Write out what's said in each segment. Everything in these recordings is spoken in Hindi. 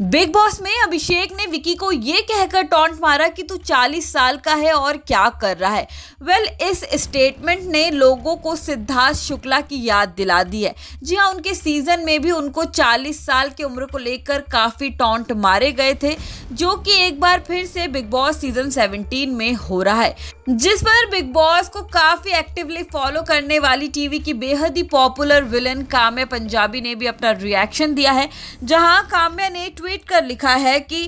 बिग बॉस में अभिषेक ने विकी को ये कहकर टॉन्ट मारा कि तू 40 साल का है और क्या कर रहा है वेल well, इस स्टेटमेंट ने लोगों को सिद्धार्थ शुक्ला की याद दिला दी है जी हाँ उनके सीजन में भी उनको 40 साल की उम्र को लेकर काफ़ी टॉन्ट मारे गए थे जो कि एक बार फिर से बिग बॉस सीजन 17 में हो रहा है जिस पर बिग बॉस को काफ़ी एक्टिवली फॉलो करने वाली टीवी की बेहद ही पॉपुलर विलन काम्या पंजाबी ने भी अपना रिएक्शन दिया है जहाँ काम्या ने ट्वीट कर लिखा है कि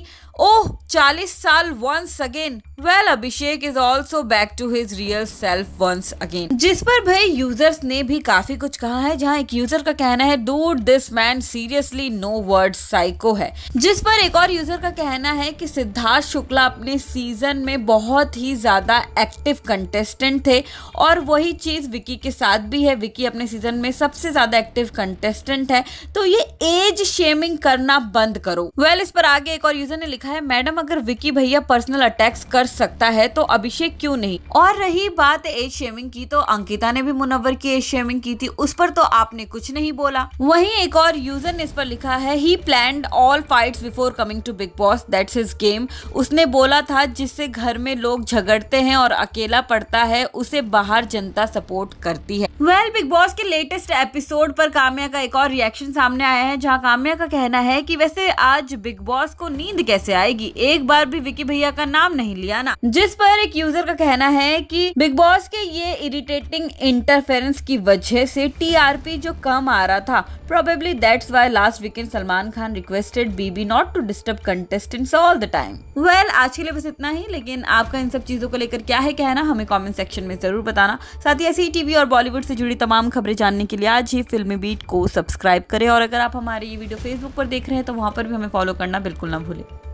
ओह चालीस साल once again well Abhishek is also back to his real self once again जिस पर भाई यूजर्स ने भी काफी कुछ कहा है जहां एक यूजर का कहना है dude this man seriously no word psycho है जिस पर एक और यूजर का कहना है कि सिद्धार्थ शुक्ला अपने सीजन में बहुत ही ज्यादा एक्टिव कंटेस्टेंट थे और वही चीज विकी के साथ भी है विकी अपने सीजन में सबसे ज्यादा एक्टिव कंटेस्टेंट है तो ये एज शेमिंग करना बंद करो वेल well, इस पर आगे एक और यूजर ने लिखा लिखा है मैडम अगर विकी भैया पर्सनल अटैक्स कर सकता है तो अभिषेक क्यों नहीं और रही बात एज शेमिंग की तो अंकिता ने भी मुनवर की एज शेमिंग की थी उस पर तो आपने कुछ नहीं बोला वही एक और यूजर ने इस पर लिखा है he plan all fight before coming to Bigg Boss that's his game उसने बोला था जिससे घर में लोग झगड़ते हैं और अकेला पड़ता है उसे बाहर जनता सपोर्ट करती है वेल well, बिग बॉस के लेटेस्ट एपिसोड पर काम्या का एक और रिएक्शन सामने आया है जहाँ काम्या का कहना है की वैसे आज बिग बॉस को नींद कैसे आएगी एक बार भी विकी भैया का नाम नहीं लिया ना जिस पर एक यूजर का कहना है कि बिग बॉस के ये इरिटेटिंग इंटरफेरेंस की वजह से टीआरपी जो कम आ रहा था probably that's why last weekend Salman Khan requested BB not to disturb contestants all the time well आज के लिए बस इतना ही लेकिन आपका इन सब चीजों को लेकर क्या है कहना हमें कॉमेंट सेक्शन में जरूर बताना साथ ही ऐसी टीवी और बॉलीवुड से जुड़ी तमाम खबरें जानने के लिए आज ही फिल्मी बीट को सब्सक्राइब करें और अगर आप हमारी ये वीडियो फेसबुक पर देख रहे हैं तो वहाँ पर भी हमें फॉलो करना बिल्कुल ना भूलें